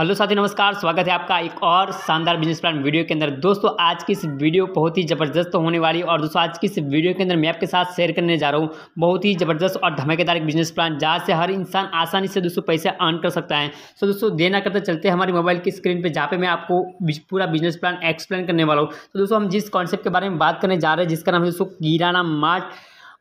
hello साथी नमस्कार स्वागत है आपका एक और शानदार बिजनेस प्लान वीडियो के अंदर दोस्तों आज की इस वीडियो बहुत ही ज़बरदस्त होने वाली और दोस्तों आज की इस वीडियो के अंदर मैं आपके साथ शेयर करने जा रहा हूँ बहुत ही ज़बरदस्त और धमाकेदार एक बिजनेस प्लान जहाँ से हर इंसान आसानी से दोस्तों पैसे अर्न कर सकता है सो दोस्तों देना करते चलते हमारे मोबाइल की स्क्रीन पर जहाँ पर मैं आपको पूरा बिजनेस प्लान एक्सप्लेन करने वाला हूँ तो दोस्तों हम जिस कॉन्सेप्ट के बारे में बात करने जा रहे हैं जिसका नाम है दोस्तों किराना मार्ट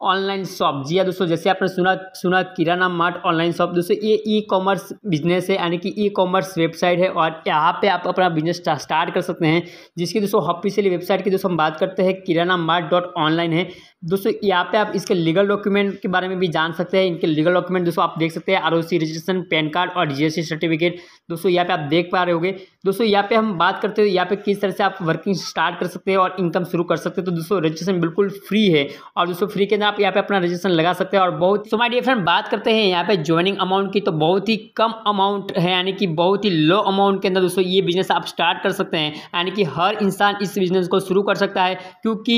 ऑनलाइन शॉप जी हाँ दोस्तों जैसे आपने सुना सुना किराना मार्ट ऑनलाइन शॉप दोस्तों ये ई कॉमर्स बिजनेस है यानी कि ई कॉमर्स वेबसाइट है और यहाँ पे आप अपना बिजनेस स्टार्ट कर सकते हैं जिसकी दोस्तों ऑफिशियली वेबसाइट की दोस्तों हम बात करते हैं किराना मार्ट डॉट ऑनलाइन है दोस्तों यहाँ पे आप इसके लीगल डॉक्यूमेंट के बारे में भी जान सकते हैं इनके लीगल डॉक्यूमेंट दोस्तों आप देख सकते हैं आर रजिस्ट्रेशन पैन कार्ड और टी सर्टिफिकेट दोस्तों यहाँ पे आप देख पा रहे होंगे दोस्तों यहाँ पे हम बात करते हैं यहाँ पे किस तरह से आप वर्किंग स्टार्ट कर सकते हैं और इनकम शुरू कर सकते हैं तो दोस्तों रजिस्ट्रेशन बिल्कुल फ्री है और दोस्तों फ्री के अंदर आप यहाँ पे अपना रजिस्ट्रेशन लगा सकते हैं और बहुत सो माय डियर फ्रेंड बात करते हैं यहाँ पे ज्वाइनिंग अमाउंट की तो बहुत ही कम अमाउंट है यानी कि बहुत ही लो अमाउंट के अंदर दोस्तों ये बिजनेस आप स्टार्ट कर सकते हैं यानी कि हर इंसान इस बिजनेस को शुरू कर सकता है क्योंकि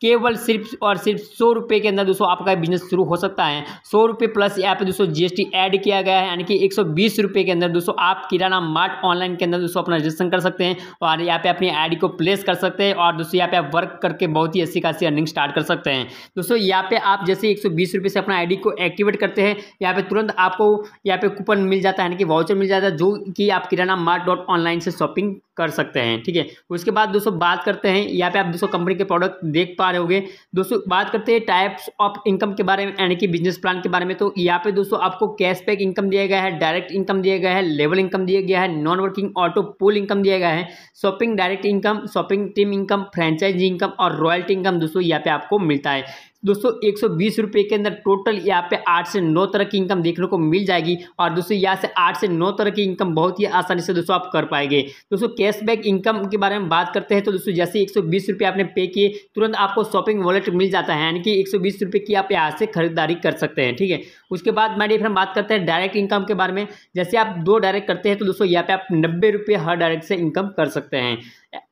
केवल सिर्फ और सिर्फ सौ के अंदर दोस्तों आपका बिजनेस शुरू हो सकता है सौ प्लस यहाँ पे दोस्तों जी ऐड किया गया है यानी कि एक के अंदर दोस्तों आप किराना मार्ट ऑनलाइन के अंदर दोस्तों अपना रजिस्ट्रेशन कर सकते हैं और यहाँ पे अपनी आई को प्लेस कर सकते हैं और दोस्तों यहाँ पे आप वर्क करके बहुत ही अच्छी खासी अर्निंग स्टार्ट कर सकते हैं दोस्तों यहाँ पे आप जैसे एक सौ से अपना आईडी को एक्टिवेट करते हैं यहाँ पे तुरंत आपको यहाँ पे कूपन मिल जाता है यानी कि वाउचर मिल जाता है जो कि आप किराना मार्ट डॉट ऑनलाइन से शॉपिंग कर सकते हैं ठीक है उसके बाद दोस्तों बात करते हैं यहाँ पे आप दोस्तों कंपनी के प्रोडक्ट देख पा रहे होंगे दोस्तों बात करते हैं टाइप्स ऑफ इनकम के बारे में यानी कि बिजनेस प्लान के बारे में तो यहाँ पे दोस्तों आपको कैश पैक इनकम दिया गया है डायरेक्ट इनकम दिया गया है लेवल इनकम दिया गया है non working auto pool income दिया गया है shopping direct income shopping team income franchise income और रॉयल्टी इनकम दोस्तों यहाँ पे आपको मिलता है दोस्तों एक सौ बीस के अंदर टोटल यहाँ पे आठ से नौ तरह की इनकम देखने को मिल जाएगी और दोस्तों यहाँ से आठ से नौ तरह की इनकम बहुत ही आसानी से दोस्तों आप कर पाएंगे दोस्तों कैश कैशबैक इनकम के बारे में बात करते हैं तो दोस्तों जैसे एक सौ आपने पे किए तुरंत आपको शॉपिंग वॉलेट मिल जाता है यानी कि एक सौ की आप यहाँ से खरीदारी कर सकते हैं ठीक है उसके बाद मैं फिर हम बात करते हैं डायरेक्ट इनकम के बारे में जैसे आप दो डायरेक्ट करते हैं तो दोस्तों यहाँ पे आप नब्बे रुपये हर डायरेक्ट से इनकम कर सकते हैं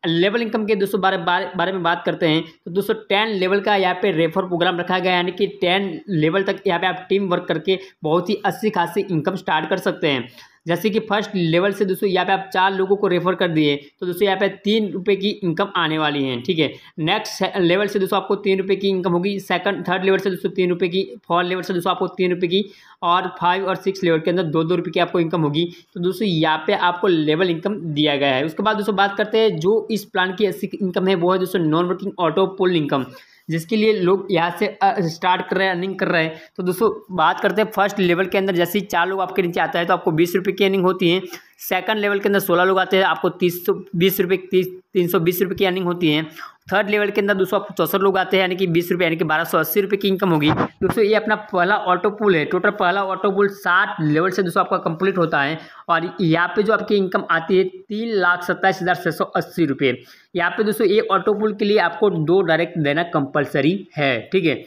लेवल इनकम के दोस्तों बारे, बारे बारे में बात करते हैं तो दोस्तों टेन लेवल का यहाँ पे रेफर प्रोग्राम रखा गया यानी कि टेन लेवल तक यहाँ पे आप टीम वर्क करके बहुत ही अच्छी खासी इनकम स्टार्ट कर सकते हैं जैसे कि फर्स्ट लेवल से दोस्तों यहाँ पे आप चार लोगों को रेफर कर दिए तो दोस्तों यहाँ पे तीन रुपये की इनकम आने वाली है ठीक है नेक्स्ट लेवल से दोस्तों आपको तीन रुपये की इनकम होगी सेकंड थर्ड लेवल से दोस्तों तीन रुपये की फोर्थ लेवल से दोस्तों आपको तीन रुपये की और फाइव और सिक्स लेवल के अंदर दो दो रुपये की आपको इनकम होगी तो दोस्तों यहाँ पे आपको लेवल इनकम दिया गया है उसके बाद दोस्तों बात करते हैं जो इस प्लान की इनकम है वो है दोस्तों non working auto pool income जिसके लिए लोग यहाँ से स्टार्ट कर रहे हैं अर्निंग कर रहे हैं तो दोस्तों बात करते हैं फर्स्ट लेवल के अंदर जैसे ही चार लोग आपके नीचे आता है तो आपको बीस रुपये की अर्निंग होती है सेकंड लेवल के अंदर सोलह लोग आते हैं आपको तीस सौ बीस रुपये तीस तीन सौ बीस रुपये की अर्निंग होती है थर्ड लेवल के अंदर दो सौ चौसठ लोग आते हैं यानी कि बीस रुपये यानी कि बारह सौ अस्सी रुपये की इनकम होगी दोस्तों ये अपना पहला ऑटो पुल है टोटल पहला ऑटो पुल सात लेवल से दोस्तों आपका कंप्लीट होता है और यहाँ पे जो आपकी इनकम आती है तीन लाख सत्ताईस हज़ार छः सौ अस्सी रुपये यहाँ पे दोस्तों ये ऑटो पुल के लिए आपको दो डायरेक्ट देना कंपलसरी है ठीक है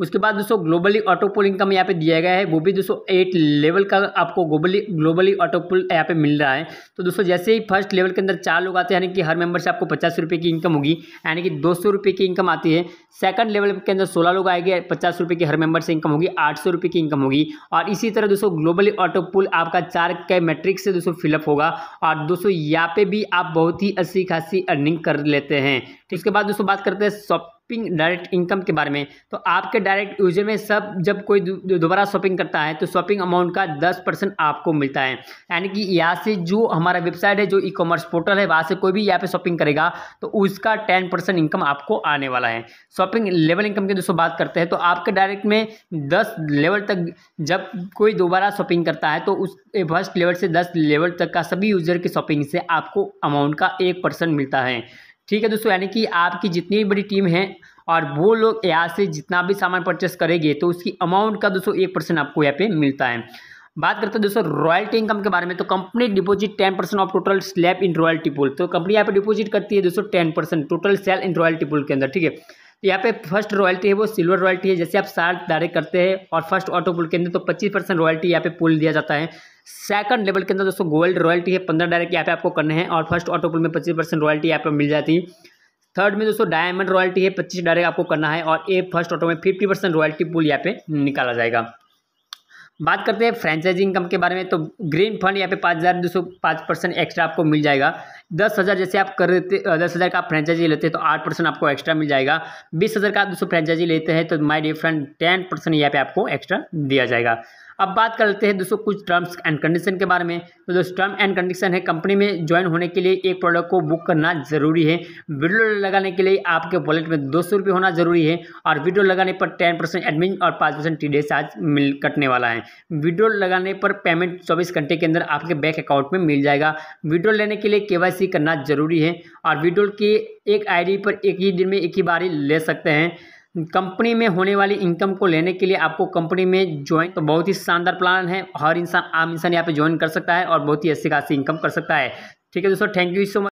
उसके बाद दोस्तों ग्लोबली ऑटो पुल इनकम यहाँ पे दिया गया है वो भी दोस्तों एट लेवल का आपको ग्लोबली ग्लोबली ऑटो पुल यहाँ पे मिल रहा है तो दोस्तों जैसे ही फर्स्ट लेवल के अंदर चार लोग आते हैं यानी कि हर मेंबर से आपको पचास रुपये की इनकम होगी यानी कि दो सौ रुपये की इनकम आती है सेकंड लेवल के अंदर सोलह लोग आएंगे पचास रुपये की हर मेंबर से इनकम होगी आठ सौ रुपये की इनकम होगी और इसी तरह दोस्तों ग्लोबली ऑटो पुल आपका चार के मेट्रिक से दोस्तों फिलअप होगा और दोस्तों यहाँ पे भी आप बहुत ही अच्छी खासी अर्निंग कर लेते हैं उसके बाद दोस्तों बात करते हैं सॉफ्ट डायरेक्ट इनकम के बारे में तो आपके डायरेक्ट यूजर में सब जब कोई दोबारा शॉपिंग करता है तो शॉपिंग अमाउंट का दस परसेंट आपको मिलता है यानी कि यहाँ से जो हमारा वेबसाइट है जो ई कॉमर्स पोर्टल है वहाँ से कोई भी यहाँ पे शॉपिंग करेगा तो उसका टेन परसेंट इनकम आपको आने वाला है शॉपिंग लेवल इनकम की दोस्तों बात करते हैं तो आपके डायरेक्ट में दस लेवल तक जब कोई दोबारा शॉपिंग करता है तो उस फर्स्ट लेवल से दस लेवल तक का सभी यूजर की शॉपिंग से आपको अमाउंट का एक परसेंट मिलता है ठीक है दोस्तों यानी कि आपकी जितनी भी बड़ी टीम है और वो लोग यहाँ से जितना भी सामान परचेस करेंगे तो उसकी अमाउंट का दोस्तों एक परसेंट आपको यहाँ पे मिलता है बात करते हैं दोस्तों रॉयल्टी इनकम के बारे में तो company deposit ten percent of total slab in royalty pool तो कंपनी यहाँ पे डिपॉजिट करती है दोस्तों ten percent total sale in royalty pool के अंदर ठीक है तो यहाँ पे फर्स्ट रॉयल्टी है वो सिल्वर रॉयल्टी है जैसे आप साठ डायरेक्ट करते हैं और फर्स्ट ऑटो पुल के अंदर तो पच्चीस परसेंट रॉयल्टी यहाँ पे पुल दिया जाता है सेकंड लेवल के अंदर दोस्तों गोल्ड रॉयल्टी है पंद्रह डायरेक्ट यहाँ पे आपको करने हैं और फर्स्ट ऑटोपुल में पच्चीस परसेंट रॉयल्टी यहाँ पे मिल जाती है थर्ड में दोस्तों डायमंड रॉयल्टी है पच्चीस डायरेक्ट आपको करना है और ए फर्स्ट ऑटो में फिफ्टी परसेंट रॉयल्टी पुल यहाँ पे निकाला जाएगा बात करते हैं फ्रेंचाइजी इनकम के बारे में तो ग्रीन फंड यहाँ पे पाँच हज़ार दो सौ पाँच परसेंट एक्स्ट्रा आपको मिल जाएगा दस हज़ार जैसे आप करते दस हज़ार का आप फ्रेंचाइजी लेते हैं तो आठ परसेंट आपको एक्स्ट्रा मिल जाएगा बीस हज़ार का दो दोस्तों फ्रेंचाइजी लेते हैं तो माई डिफ्रेंड टेन परसेंट यहाँ पे आपको एक्स्ट्रा दिया जाएगा अब बात कर लेते हैं दोस्तों कुछ टर्म्स एंड कंडीशन के बारे में तो दोस्तों टर्म एंड कंडीशन है कंपनी में ज्वाइन होने के लिए एक प्रोडक्ट को बुक करना जरूरी है वीडियो लगाने के लिए आपके वॉलेट में दो सौ होना जरूरी है और वीडियो लगाने पर टेन परसेंट एडमिन और पाँच परसेंट टी चार्ज मिल कटने वाला है वीडियो लगाने पर पेमेंट चौबीस घंटे के अंदर आपके बैंक अकाउंट में मिल जाएगा वीडियो लेने के लिए के करना जरूरी है और वीडियो की एक आईडी पर एक ही दिन में एक ही बार ले सकते हैं कंपनी में होने वाली इनकम को लेने के लिए आपको कंपनी में ज्वाइन तो बहुत ही शानदार प्लान है हर इंसान आम इंसान यहाँ पे ज्वाइन कर सकता है और बहुत ही अच्छी खासी इनकम कर सकता है ठीक है दोस्तों थैंक यू सो मच